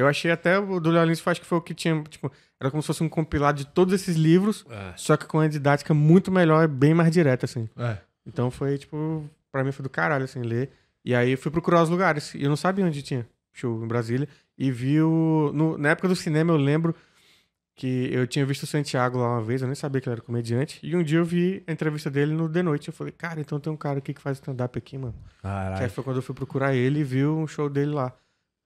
Eu achei até o do Léo Lins, acho que foi o que tinha, tipo, era como se fosse um compilado de todos esses livros, é. só que com a didática muito melhor bem mais direta, assim. É. Então foi, tipo, pra mim foi do caralho, assim, ler. E aí fui procurar os lugares, e eu não sabia onde tinha show em Brasília, e vi o... No, na época do cinema, eu lembro que eu tinha visto o Santiago lá uma vez, eu nem sabia que ele era comediante, e um dia eu vi a entrevista dele no The Noite, eu falei, cara, então tem um cara aqui que faz stand-up aqui, mano. Caralho. Que aí foi quando eu fui procurar ele e vi um show dele lá.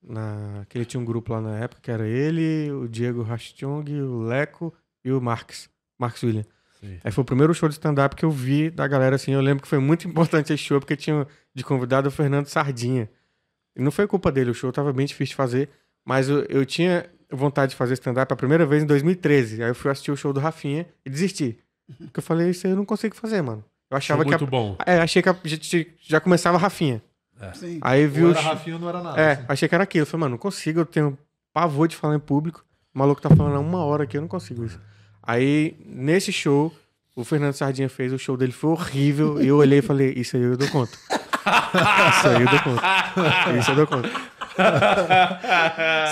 Na, que ele tinha um grupo lá na época, que era ele, o Diego Rastung, o Leco e o Marx, Marx William. Sim. Aí foi o primeiro show de stand-up que eu vi da galera, assim, eu lembro que foi muito importante esse show, porque tinha de convidado o Fernando Sardinha. E não foi culpa dele, o show tava bem difícil de fazer, mas eu, eu tinha vontade de fazer stand-up a primeira vez em 2013. Aí eu fui assistir o show do Rafinha e desisti. Porque eu falei, isso aí eu não consigo fazer, mano. Eu achava que. Muito a, bom. É, achei que a, já, já começava Rafinha. É. Sim. Aí viu. era Rafinha não era nada. É, assim. achei que era aquilo. Eu falei, mano, não consigo, eu tenho pavor de falar em público. O maluco tá falando há uma hora aqui, eu não consigo isso. Aí, nesse show, o Fernando Sardinha fez, o show dele foi horrível. e eu olhei e falei, isso aí eu dou conta. isso aí eu dou conta. Isso eu dou conta.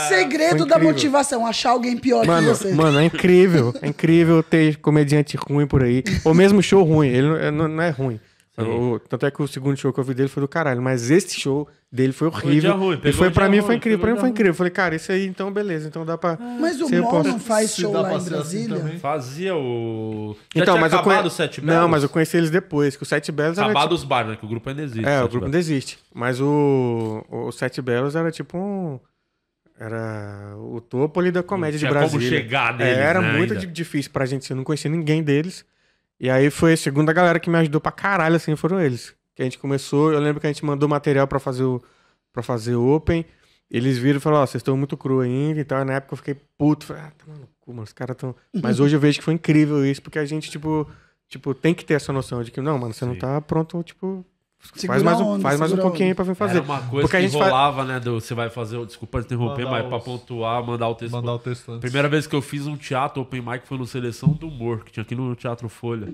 Segredo da motivação, achar alguém pior mano, que você. Mano, é incrível. É incrível ter comediante ruim por aí. Ou mesmo show ruim. Ele não é ruim. O, tanto é que o segundo show que eu vi dele foi do caralho, mas esse show dele foi horrível. Foi e foi para mim foi incrível, para mim foi incrível. Eu falei, cara, isso aí então beleza, então dá para ah. Mas o Mol posso... não faz show lá em assim Brasília? Assim Fazia o então, Já então, mas eu conhe... Sete Belos? Não, mas eu conheci eles depois, que o Sete Belos acabado era acabado tipo... os bar, né, que o grupo ainda existe. É, o, o grupo ainda existe, mas o o Sete Belos era tipo um era o topo ali da comédia de Brasília. Como chegar deles, é, era né, muito ainda. difícil pra gente, eu não conhecia ninguém deles. E aí foi a segunda galera que me ajudou pra caralho, assim, foram eles. Que a gente começou, eu lembro que a gente mandou material para fazer o para fazer o Open. Eles viram e falaram, ó, oh, vocês estão muito cru ainda e tal. na época eu fiquei puto, falei, ah, tá maluco, mano, os caras tão... Mas hoje eu vejo que foi incrível isso, porque a gente, tipo, tipo, tem que ter essa noção de que, não, mano, você Sim. não tá pronto, tipo, Segura faz mais um, onda, faz mais um pouquinho aí pra vir fazer. Era uma coisa Porque que a gente rolava, né? Do, você vai fazer, desculpa interromper, mandar mas os... pra pontuar, mandar o texto. Mandar o texto antes. Primeira vez que eu fiz um teatro open mic foi no Seleção do Humor, que tinha aqui no Teatro Folha.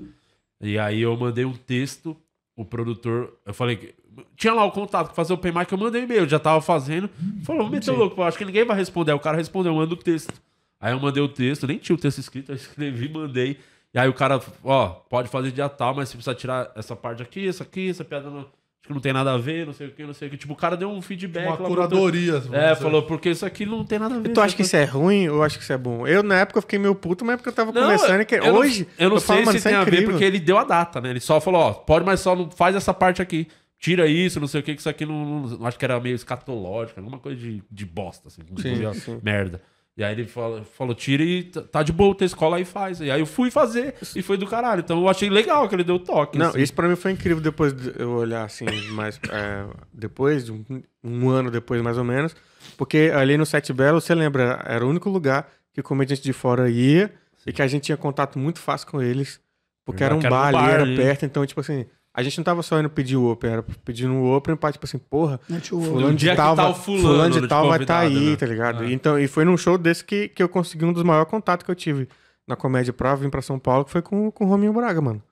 E aí eu mandei um texto, o produtor, eu falei que... Tinha lá o contato pra fazer o open mic, eu mandei e-mail, já tava fazendo. Falou, vou meter louco, acho que ninguém vai responder. Aí o cara respondeu, manda o texto. Aí eu mandei o texto, nem tinha o texto escrito, eu escrevi, mandei. E aí o cara, ó, pode fazer dia tal, mas você precisa tirar essa parte aqui, essa aqui, essa piada não, acho que não tem nada a ver, não sei o que, não sei o que. Tipo, o cara deu um feedback. Uma curadoria. Botou... É, falou, porque isso aqui não tem nada a ver. E tu acha né, que isso é ruim ou acho que isso é bom? Eu, na época, fiquei meio puto, mas é porque eu tava não, conversando que eu hoje... Não, eu não eu sei falo, se é tem é a ver, porque ele deu a data, né? Ele só falou, ó, pode, mas só não faz essa parte aqui tira isso, não sei o que, que isso aqui não, não, Acho que era meio escatológico, alguma coisa de, de bosta, assim. Sim, sim. Merda. E aí ele falou falou, tira e tá de boa, tem escola aí faz. E aí eu fui fazer e foi do caralho. Então eu achei legal que ele deu toque. Não, assim. isso pra mim foi incrível depois de eu olhar assim, mais. É, depois, um, um, ano depois mais ou menos. Porque ali no Sete Belo, você lembra, era o único lugar que o comediante de fora ia Sim. e que a gente tinha contato muito fácil com eles. Porque era um bar, um bar ali, era perto, então, tipo assim, a gente não tava só indo pedir o Open, era pedindo o Open pra, tipo assim, porra, fulano de, tal, tá fulano, fulano de tal vai estar tá aí, né? tá ligado? É. Então, e foi num show desse que, que eu consegui um dos maiores contatos que eu tive na Comédia Prova, vim pra São Paulo, que foi com, com o Rominho Braga, mano.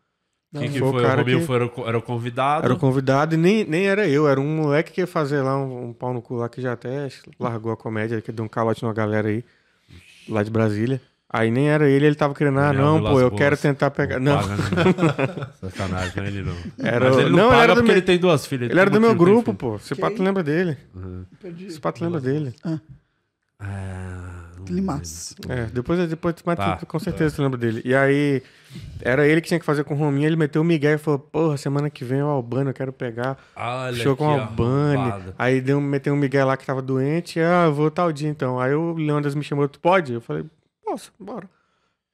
Quem que foi? foi? O, cara o que... foi, era, o, era o convidado. Era o convidado e nem, nem era eu, era um moleque que ia fazer lá um, um pau no cu lá que já até largou a comédia, que deu um calote numa galera aí, lá de Brasília. Aí nem era ele, ele tava querendo, ah, não, pô, eu quero tentar pegar. Não. Sacanagem, não né, é ele não. Era, Mas ele não, não era do meu... ele tem duas filhas. Ele, ele era do meu grupo, pô. Se pato lembra dele. Uhum. Se pato lembra dele. Ah. ah Limaço. É, depois, depois mas tá. com tá. certeza tu lembra dele. E aí, era ele que tinha que fazer com o Rominho, ele meteu o Miguel e falou: Porra, semana que vem é o Albano, eu quero pegar. Olha show com o Albano. Aí deu, meteu um Miguel lá que tava doente, ah, eu vou tal dia então. Aí o Leandro me chamou: Tu pode? Eu falei: nossa, bora.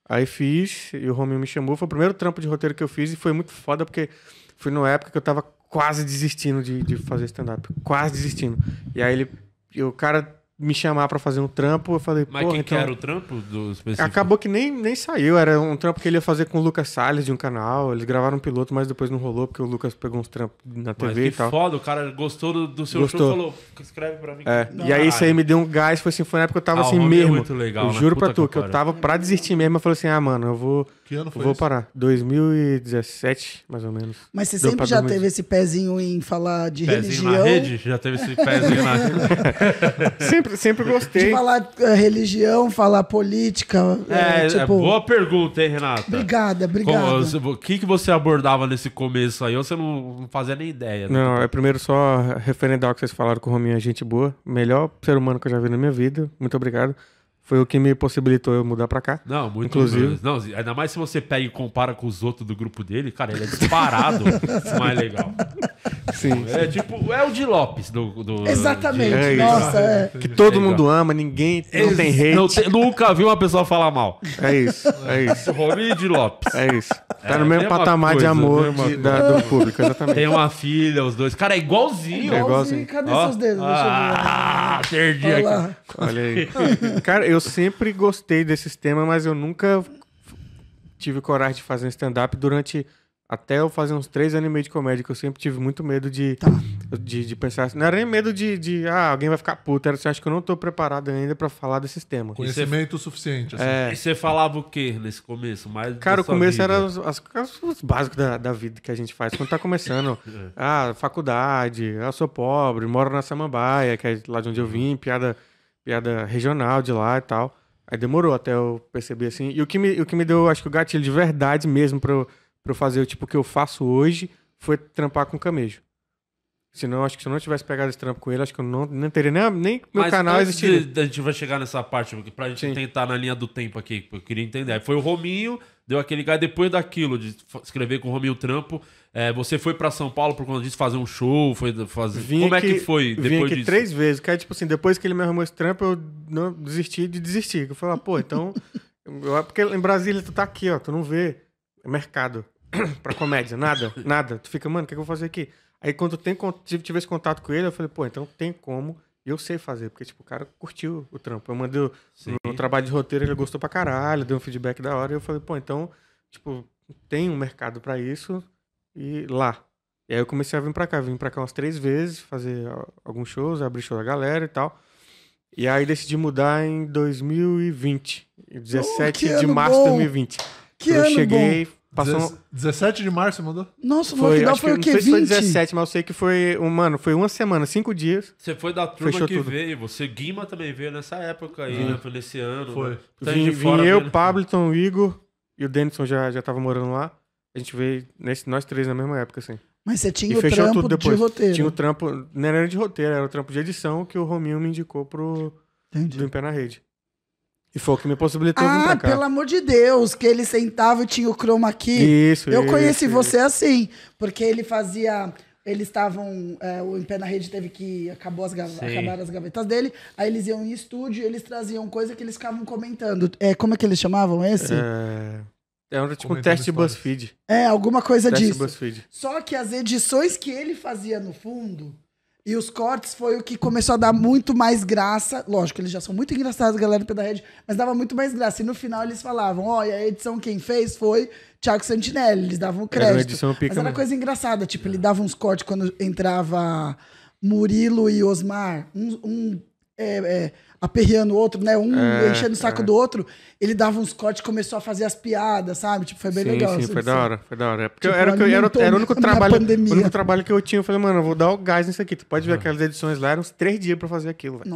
Aí fiz, e o Rominho me chamou. Foi o primeiro trampo de roteiro que eu fiz e foi muito foda, porque foi numa época que eu tava quase desistindo de, de fazer stand-up. Quase desistindo. E aí ele. E o cara me chamar para fazer um trampo, eu falei, Mas quem então... que era o trampo do específico? Acabou que nem, nem saiu, era um trampo que ele ia fazer com o Lucas Salles de um canal, eles gravaram um piloto, mas depois não rolou, porque o Lucas pegou uns trampos na TV mas que e tal. foda, o cara gostou do, do seu gostou. show e falou, escreve pra mim. É, e aí isso aí me deu um gás, foi assim, foi na época que eu tava ah, assim é mesmo, é legal, eu né? juro pra tu, que, que eu tava pra desistir mesmo, eu falei assim, ah mano, eu vou... Que ano foi Vou isso? parar, 2017 mais ou menos. Mas você deu sempre já teve esse pezinho em falar de pezinho religião? Pezinho na rede? Já teve esse pezinho na rede? sempre sempre, gostei. De falar eh, religião, falar política. Eh, é, é, tipo... boa pergunta, hein, Renata? Obrigada, obrigada. O que, que você abordava nesse começo aí? Ou você não, não fazia nem ideia? Né? Não, é primeiro só referendar o que vocês falaram com o Rominho, é gente boa. Melhor ser humano que eu já vi na minha vida. Muito obrigado. Foi o que me possibilitou eu mudar pra cá. Não, muito inclusive. Não, ainda mais se você pega e compara com os outros do grupo dele, cara, ele é disparado mais legal. Sim. É tipo, é o de Lopes do. do Exatamente, de... nossa. É. Que todo mundo ama, ninguém Ex não tem hate. Não nunca vi uma pessoa falar mal. É isso, é isso. Rory de Lopes. É isso. Tá é, no mesmo patamar coisa, de amor de, da, do público, exatamente. Tem uma filha, os dois. Cara, é igualzinho. É igualzinho. Cadê Ó. seus dedos? Ah, perdi Olha aqui. Lá. Olha aí. Cara, eu sempre gostei desses temas, mas eu nunca tive coragem de fazer um stand-up durante até eu fazer uns três anos e meio de comédia, que eu sempre tive muito medo de, tá. de, de, pensar assim. Não era nem medo de, de, ah, alguém vai ficar puto. Era assim, acho que eu não tô preparado ainda para falar desses temas. Conhecimento você... suficiente, assim. É... E você falava o que nesse começo? Mais Cara, o começo vida. era os, as, os básicos da, da vida que a gente faz. Quando tá começando, é. ah, faculdade, ah, eu sou pobre, moro na Samambaia, que é lá de onde eu uhum. vim, piada, piada regional de lá e tal. Aí demorou até eu perceber, assim. E o que me, o que me deu, acho que o gatilho de verdade mesmo pra eu para fazer tipo, o tipo que eu faço hoje foi trampar com camejo. Senão, acho que se eu não tivesse pegado esse trampo com ele, acho que eu não, não teria nem, nem meu Mas canal existir a gente vai chegar nessa parte, porque pra gente Sim. tentar na linha do tempo aqui, eu queria entender. Aí foi o Rominho, deu aquele gás depois daquilo, de escrever com o Rominho Trampo. É, você foi para São Paulo por conta disso fazer um show? Foi fazer... Como aqui, é que foi depois vim aqui disso? três vezes, que é tipo assim, depois que ele me arrumou esse trampo, eu não desisti de desistir. Eu falei, ah, pô, então. eu, é porque em Brasília tu tá aqui, ó, tu não vê mercado. pra comédia, nada, nada. Tu fica, mano, o que, é que eu vou fazer aqui? Aí quando eu tive esse contato com ele, eu falei, pô, então tem como eu sei fazer, porque, tipo, o cara curtiu o trampo. Eu mandei o, trabalho de roteiro, ele gostou pra caralho, deu um feedback da hora, e eu falei, pô, então, tipo, tem um mercado para isso e lá. E aí eu comecei a vir pra cá, vim pra cá umas três vezes, fazer alguns shows, abrir show da galera e tal. E aí decidi mudar em 2020, 17 oh, de março de 2020. Que eu ano cheguei, bom. Passou... Dez... 17 de março você mandou? Nossa, foi, o foi que, o quê? Não sei 20? se foi 17, mas eu sei que foi, um, mano, foi uma semana, cinco dias. Você foi da turma Fechou que tudo. veio, você, Guima também veio nessa época aí, né, nesse ano. Foi. Né? Tá vim, vim eu, mesmo. o Igor e o Denison já, já tava morando lá. A gente veio, nesse, nós três na mesma época, assim. Mas você tinha e o trampo de roteiro. Tinha o trampo, não era de roteiro, era o trampo de edição que o Rominho me indicou pro Entendi. do Em Pé na Rede. E foi o que me possibilitou ah, vir pra cá. pelo amor de Deus, que ele sentava e tinha o chroma aqui. Isso, Eu isso, conheci isso. você assim, porque ele fazia... Eles estavam... É, o Em Pé na Rede teve que... Acabou as acabaram as gavetas dele. Aí eles iam em estúdio eles traziam coisa que eles ficavam comentando. É, como é que eles chamavam esse? É... É tipo um teste BuzzFeed. É, alguma coisa teste disso. BuzzFeed. Só que as edições que ele fazia no fundo e os cortes foi o que começou a dar muito mais graça. Lógico, eles já são muito engraçados, galera do Pé da Rede, mas dava muito mais graça. E no final eles falavam: olha, a edição quem fez foi Tiago Santinelli. Eles davam crédito. Era pica mas era mesmo. coisa engraçada. Tipo, ele dava uns cortes quando entrava Murilo e Osmar. Um, um é, é, aperreando o outro, né? Um é, enchendo o saco é. do outro, ele dava uns cortes e começou a fazer as piadas, sabe? Tipo, foi bem sim, legal. Sim, assim, foi da hora, foi da hora. É porque tipo, era, que eu, era, era o único trabalho. O único trabalho que eu tinha, eu falei, mano, eu vou dar o gás nisso aqui. Tu pode ver aquelas edições lá, eram uns três dias pra fazer aquilo, velho.